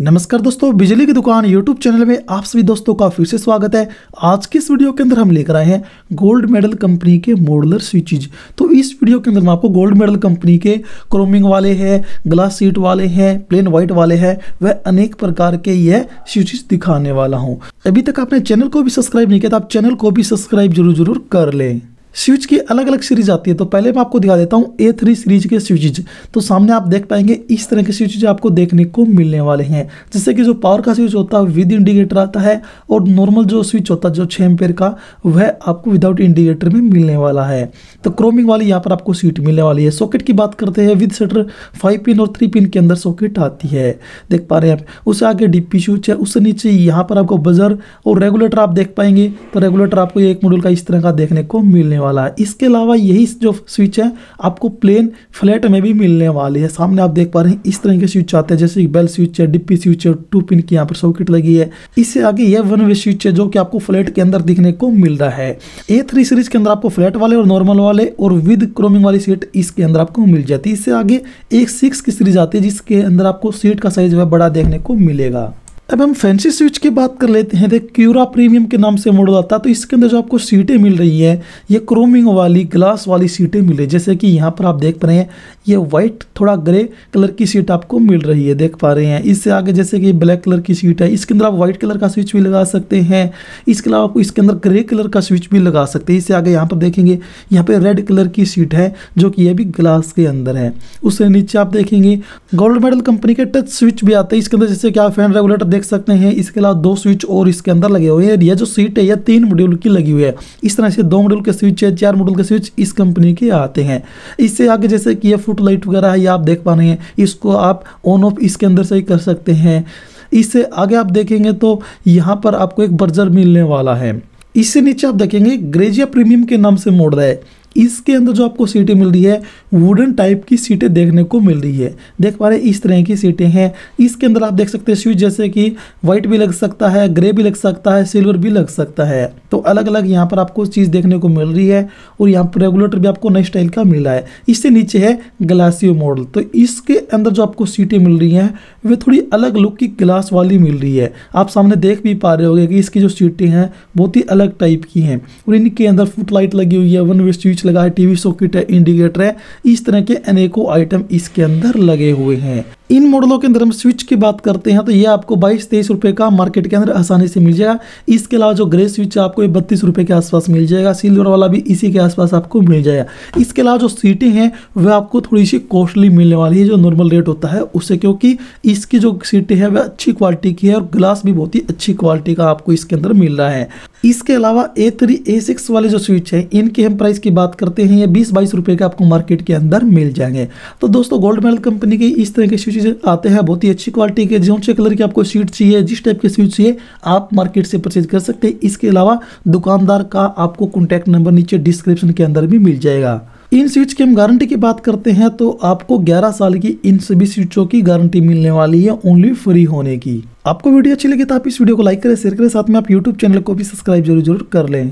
नमस्कार दोस्तों बिजली की दुकान यूट्यूब चैनल में आप सभी दोस्तों का फिर से स्वागत है आज की इस वीडियो के अंदर हम लेकर आए हैं गोल्ड मेडल कंपनी के मॉडलर स्विचेज तो इस वीडियो के अंदर मैं आपको गोल्ड मेडल कंपनी के क्रोमिंग वाले हैं ग्लास सीट वाले हैं प्लेन वाइट वाले हैं वह अनेक प्रकार के यह स्विचेज दिखाने वाला हूँ अभी तक आपने चैनल को भी सब्सक्राइब नहीं किया तो आप चैनल को भी सब्सक्राइब जरूर जरूर कर लें स्विच की अलग अलग सीरीज आती है तो पहले मैं आपको दिखा देता हूँ ए थ्री सीरीज के स्विचेज तो सामने आप देख पाएंगे इस तरह के स्विचेज आपको देखने को मिलने वाले हैं जिससे कि जो पावर का स्विच होता है विद इंडिकेटर आता है और नॉर्मल जो स्विच होता है जो छः एमपेयर का वह आपको विदाउट इंडिकेटर में मिलने वाला है तो क्रोमिंग वाली यहाँ पर आपको सीट मिलने वाली है सॉकेट की बात करते हैं विद सेटर फाइव पिन और थ्री पिन के अंदर सॉकेट आती है देख पा रहे हैं आप उससे आगे डिप्पी स्विच है उससे नीचे यहाँ पर आपको बजर और रेगुलेटर आप देख पाएंगे तो रेगुलेटर आपको एक मॉडल का इस तरह का देखने को मिलने वाला है इसके अलावा यही जो स्विच है आपको प्लेन फ्लैट में भी मिलने वाली है सामने आप देख पा रहे हैं इस तरह के स्विच आते हैं जैसे कि बेल स्विच है डिप्पी स्विच है टू पिन की यहाँ पर सॉकेट लगी है इससे आगे यह वन वे स्विच है जो कि आपको फ्लैट के अंदर दिखने को मिल रहा है ए थ्री सीरीज के अंदर आपको फ्लैट वाले और नॉर्मल वाले और विद क्रोमिंग वाली सीट इसके अंदर आपको मिल जाती है इससे आगे एक सिक्स की सीरीज आती है जिसके अंदर आपको सीट का साइज बड़ा देखने को मिलेगा अब हम फैंसी स्विच की बात कर लेते हैं देख क्यूरा प्रीमियम के नाम से मॉडल आता है तो इसके अंदर जो आपको सीटें मिल रही है ये क्रोमिंग वाली ग्लास वाली सीटें मिल रही है जैसे कि यहाँ पर आप देख पा रहे हैं ये वाइट थोड़ा ग्रे कलर की सीट आपको मिल रही है देख पा रहे हैं इससे आगे जैसे कि ब्लैक कलर की सीट है इसके अंदर आप व्हाइट कलर का स्विच भी लगा सकते हैं इसके अलावा आपको इसके अंदर ग्रे कलर का स्विच भी लगा सकते हैं इससे आगे यहाँ पर देखेंगे यहाँ पर रेड कलर की सीट है जो कि यह भी ग्लास के अंदर है उससे नीचे आप देखेंगे गोल्ड मेडल कंपनी के टच स्विच भी आते हैं इसके अंदर जैसे कि आप फैन रेगुलेटर देख सकते हैं इसके अलावा दो स्विच और इसके अंदर लगे हुए हैं यह जो सीट है यह तीन मॉड्यूल की लगी हुई है इस तरह से दो मॉड्यूल के स्विच है चार मॉड्यूल के स्विच इस कंपनी के आते हैं इससे आगे जैसे कि यह स्पॉट लाइट वगैरह ये आप देख पा रहे हैं इसको आप ऑन ऑफ इसके अंदर से ही कर सकते हैं इससे आगे आप देखेंगे तो यहाँ पर आपको एक बर्जर मिलने वाला है इससे नीचे आप देखेंगे ग्रेजिया प्रीमियम के नाम से मोड है इसके अंदर जो आपको सीटें मिल रही है वुडन टाइप की सीटें देखने को मिल रही है देख पा रहे इस तरह की सीटें हैं इसके अंदर आप देख सकते हैं स्विच जैसे कि व्हाइट भी लग सकता है ग्रे भी लग सकता है सिल्वर भी लग सकता है तो अलग अलग यहाँ पर आपको चीज़ देखने को मिल रही है और यहाँ पर रेगुलेटर भी आपको नए स्टाइल का मिला है इससे नीचे है ग्लासियो मॉडल तो इसके अंदर जो आपको सीटें मिल रही हैं वे थोड़ी अलग लुक की ग्लास वाली मिल रही है आप सामने देख भी पा रहे होगे कि इसकी जो सीटें हैं बहुत ही अलग टाइप की हैं और इनके अंदर फुट लाइट लगी हुई है वन वे स्विच लगा है टीवी सॉकेट है इंडिकेटर है इस तरह के अनेकों आइटम इसके अंदर लगे हुए हैं इन मॉडलों के अंदर हम स्विच की बात करते हैं तो ये आपको बाईस तेईस रुपए का मार्केट के अंदर आसानी से मिल जाएगा इसके अलावा जो ग्रे स्विच है आपको ये बत्तीस रुपए के आसपास मिल जाएगा सिल्वर वाला भी इसी के आसपास आपको मिल जाएगा इसके अलावा जो सीटें हैं वह आपको थोड़ी सी कॉस्टली मिलने वाली है जो नॉर्मल रेट होता है उससे क्योंकि इसकी जो सीटें हैं वह अच्छी क्वालिटी की है और ग्लास भी बहुत ही अच्छी क्वालिटी का आपको इसके अंदर मिल रहा है इसके अलावा ए थ्री ए सिक्स वाले जो स्विच हैं इनकी हम प्राइस की बात करते हैं ये बीस बाईस रुपये के आपको मार्केट के अंदर मिल जाएंगे तो दोस्तों गोल्ड मेडल कंपनी के इस तरह के स्विचेज आते हैं बहुत ही अच्छी क्वालिटी के जो कलर की आपको स्वीट चाहिए जिस टाइप के स्विच चाहिए आप मार्केट से परचेज कर सकते हैं इसके अलावा दुकानदार का आपको कॉन्टैक्ट नंबर नीचे डिस्क्रिप्शन के अंदर भी मिल जाएगा इन सीट्स की हम गारंटी की बात करते हैं तो आपको 11 साल की इन सभी स्विचों की गारंटी मिलने वाली है ओनली फ्री होने की आपको वीडियो अच्छी लगी तो आप इस वीडियो को लाइक करें शेयर करें साथ में आप यूट्यूब चैनल को भी सब्सक्राइब जरूर जरूर कर लें